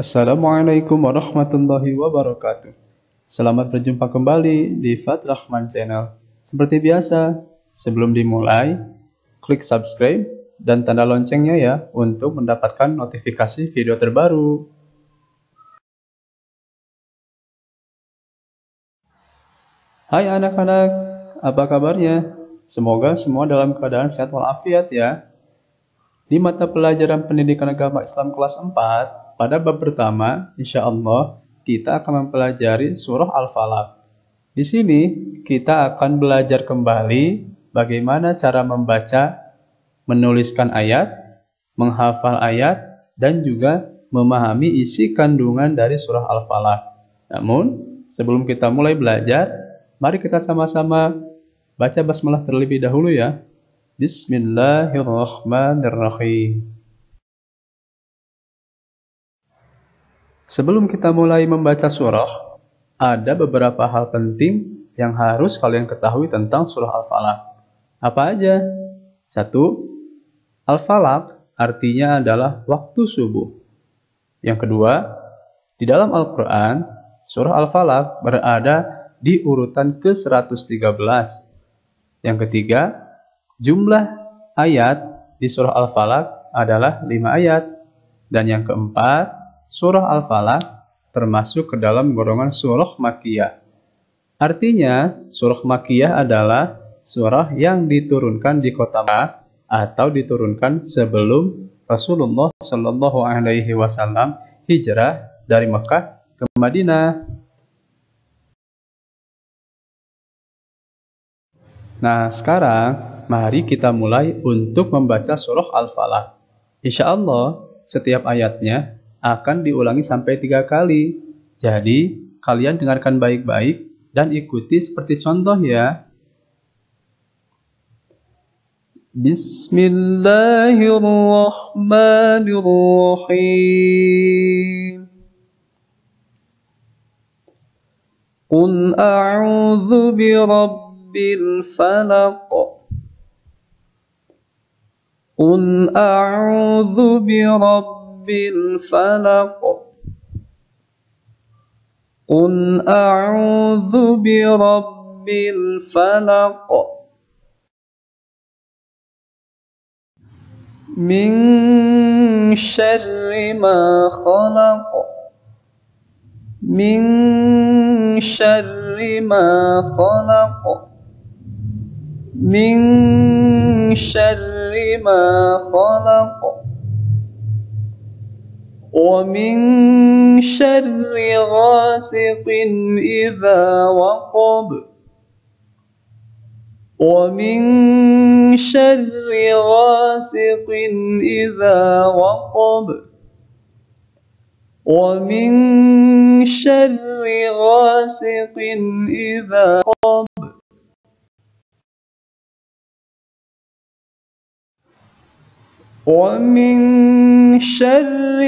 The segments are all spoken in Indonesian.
Assalamualaikum warahmatullahi wabarakatuh. Selamat berjumpa kembali di Fatrahman Channel. Seperti biasa, sebelum dimulai, klik subscribe dan tanda loncengnya ya untuk mendapatkan notifikasi video terbaru. Hai anak-anak, apa kabarnya? Semoga semua dalam keadaan sehat walafiat ya. Di mata pelajaran pendidikan agama Islam kelas 4, pada bab pertama, insya Allah, kita akan mempelajari surah Al-Falaq. Di sini, kita akan belajar kembali bagaimana cara membaca, menuliskan ayat, menghafal ayat, dan juga memahami isi kandungan dari surah Al-Falaq. Namun, sebelum kita mulai belajar, mari kita sama-sama baca basmalah terlebih dahulu ya. Bismillahirrahmanirrahim. Sebelum kita mulai membaca surah, ada beberapa hal penting yang harus kalian ketahui tentang surah Al-Falaq. Apa aja? Satu, Al-Falaq artinya adalah waktu subuh. Yang kedua, di dalam Al-Quran, surah Al-Falaq berada di urutan ke-113. Yang ketiga, jumlah ayat di surah Al-Falaq adalah 5 ayat. Dan yang keempat, surah Al-Falaq termasuk ke dalam golongan surah Makiyah. Artinya, surah Makiyah adalah surah yang diturunkan di kota Makkah atau diturunkan sebelum Rasulullah Shallallahu Alaihi Wasallam hijrah dari Mekah ke Madinah. Nah, sekarang mari kita mulai untuk membaca surah Al-Falaq. Insya Allah, setiap ayatnya akan diulangi sampai tiga kali. Jadi, kalian dengarkan baik-baik dan ikuti seperti contoh ya. Bismillahirrahmanirrahim. Qul a'udzu birabbil falaq. Qul a'udzu birabbil رب الفلق قل أعوذ برب الفلق من شر ما خلق من شر ما خلق من شر ما خلق ومن شر غاسق إذا وقب ومن شر غاسق إذا وقب ومن شر غاسق إذا وقب ومن شر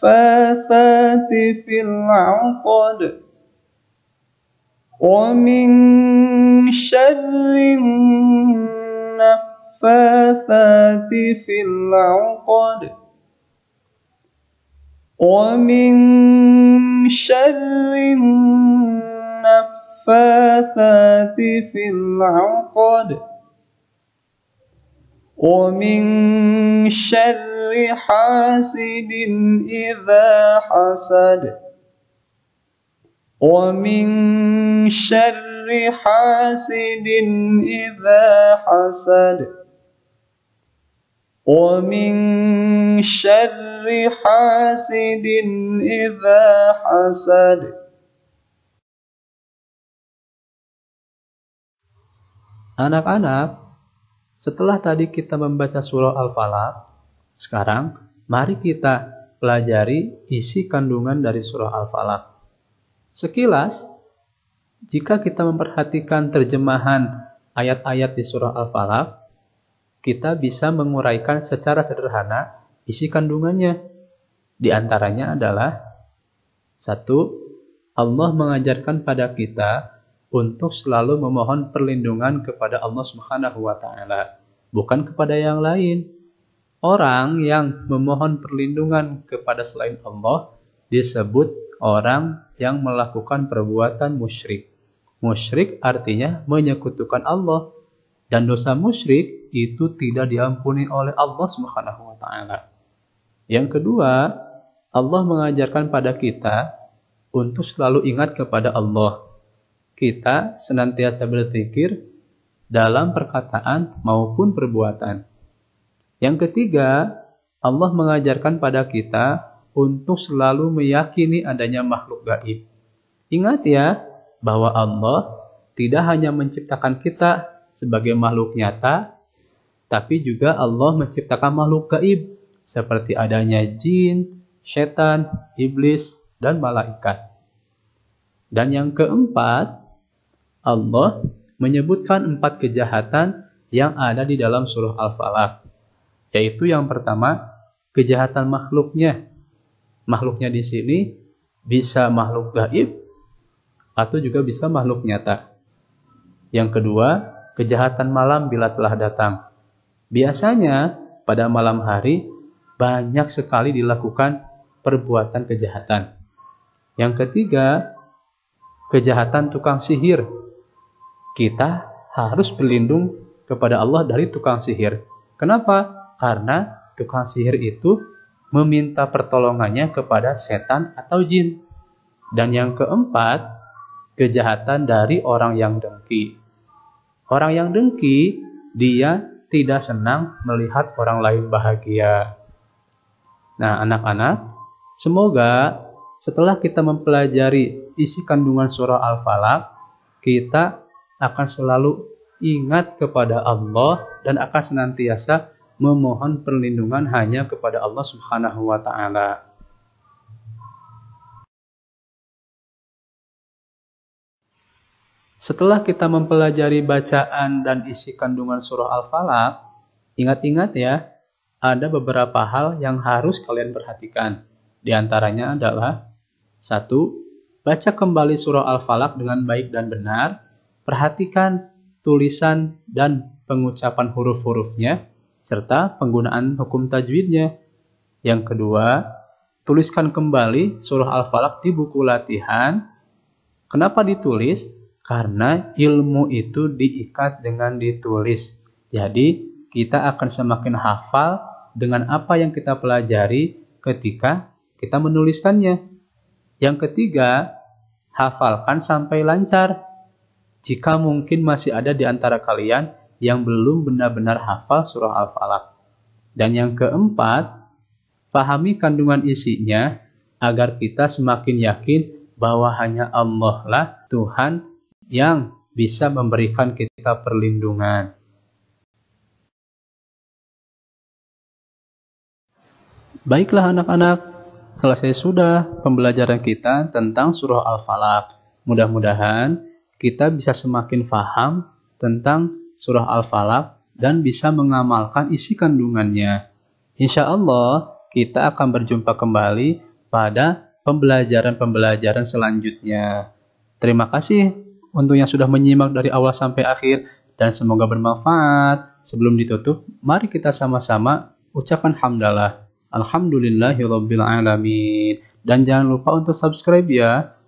النفاثات في العقد ومن شر النفاثات في العقد ومن شر النفاثات في العقد ومن شر حاسد إذا حسد ومن شر حاسد إذا حسد ومن شر حاسد إذا حسد Anak-anak, Setelah tadi kita membaca surah Al-Falaq, sekarang mari kita pelajari isi kandungan dari surah Al-Falaq. Sekilas, jika kita memperhatikan terjemahan ayat-ayat di surah Al-Falaq, kita bisa menguraikan secara sederhana isi kandungannya. Di antaranya adalah satu, Allah mengajarkan pada kita untuk selalu memohon perlindungan kepada Allah Subhanahu wa taala, bukan kepada yang lain. Orang yang memohon perlindungan kepada selain Allah disebut orang yang melakukan perbuatan musyrik. Musyrik artinya menyekutukan Allah dan dosa musyrik itu tidak diampuni oleh Allah Subhanahu wa taala. Yang kedua, Allah mengajarkan pada kita untuk selalu ingat kepada Allah kita senantiasa berzikir dalam perkataan maupun perbuatan. Yang ketiga, Allah mengajarkan pada kita untuk selalu meyakini adanya makhluk gaib. Ingat ya, bahwa Allah tidak hanya menciptakan kita sebagai makhluk nyata, tapi juga Allah menciptakan makhluk gaib seperti adanya jin, setan, iblis, dan malaikat. Dan yang keempat, Allah menyebutkan empat kejahatan yang ada di dalam surah Al-Falaq. Yaitu yang pertama, kejahatan makhluknya. Makhluknya di sini bisa makhluk gaib atau juga bisa makhluk nyata. Yang kedua, kejahatan malam bila telah datang. Biasanya pada malam hari banyak sekali dilakukan perbuatan kejahatan. Yang ketiga, kejahatan tukang sihir kita harus berlindung kepada Allah dari tukang sihir. Kenapa? Karena tukang sihir itu meminta pertolongannya kepada setan atau jin. Dan yang keempat, kejahatan dari orang yang dengki. Orang yang dengki, dia tidak senang melihat orang lain bahagia. Nah, anak-anak, semoga setelah kita mempelajari isi kandungan surah Al-Falaq, kita akan selalu ingat kepada Allah dan akan senantiasa memohon perlindungan hanya kepada Allah Subhanahu wa taala. Setelah kita mempelajari bacaan dan isi kandungan surah Al-Falaq, ingat-ingat ya, ada beberapa hal yang harus kalian perhatikan. Di antaranya adalah satu, baca kembali surah Al-Falaq dengan baik dan benar. Perhatikan tulisan dan pengucapan huruf-hurufnya, serta penggunaan hukum tajwidnya. Yang kedua, tuliskan kembali surah Al-Falaq di buku latihan. Kenapa ditulis? Karena ilmu itu diikat dengan ditulis. Jadi, kita akan semakin hafal dengan apa yang kita pelajari ketika kita menuliskannya. Yang ketiga, hafalkan sampai lancar jika mungkin masih ada di antara kalian yang belum benar-benar hafal surah Al-Falaq. Dan yang keempat, pahami kandungan isinya agar kita semakin yakin bahwa hanya Allah lah Tuhan yang bisa memberikan kita perlindungan. Baiklah anak-anak, selesai sudah pembelajaran kita tentang surah Al-Falaq. Mudah-mudahan kita bisa semakin faham tentang surah Al-Falaq dan bisa mengamalkan isi kandungannya. Insya Allah, kita akan berjumpa kembali pada pembelajaran-pembelajaran selanjutnya. Terima kasih untuk yang sudah menyimak dari awal sampai akhir dan semoga bermanfaat. Sebelum ditutup, mari kita sama-sama ucapkan hamdalah. Alhamdulillahirrabbilalamin. Dan jangan lupa untuk subscribe ya